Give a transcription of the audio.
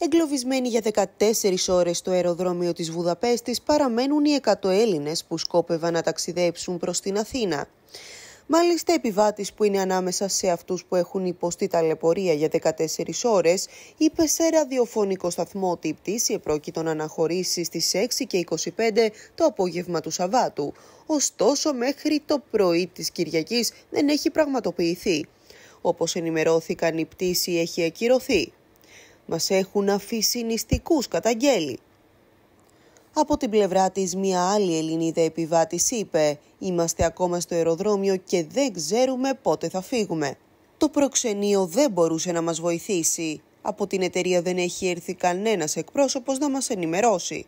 Εγκλωβισμένοι για 14 ώρες στο αεροδρόμιο της Βουδαπέστης παραμένουν οι 100 Έλληνες που σκόπευαν να ταξιδέψουν προς την Αθήνα. Μάλιστα, επιβάτης που είναι ανάμεσα σε αυτούς που έχουν υποστεί ταλαιπωρία για 14 ώρες, είπε σε ραδιοφωνικό σταθμό ότι η πτήση επρόκειτο να αναχωρήσει στις 6 και 25 το απόγευμα του Σαββάτου. Ωστόσο, μέχρι το πρωί της Κυριακής δεν έχει πραγματοποιηθεί. Όπως ενημερώθηκαν, η πτήση έχει ακυρωθεί μας έχουν αφήσει νηστικούς καταγγέλει. Από την πλευρά της μια άλλη Ελληνίδα επιβάτης είπε «Είμαστε ακόμα στο αεροδρόμιο και δεν ξέρουμε πότε θα φύγουμε». Το προξενείο δεν μπορούσε να μας βοηθήσει. Από την εταιρεία δεν έχει έρθει κανένας εκπρόσωπος να μας ενημερώσει.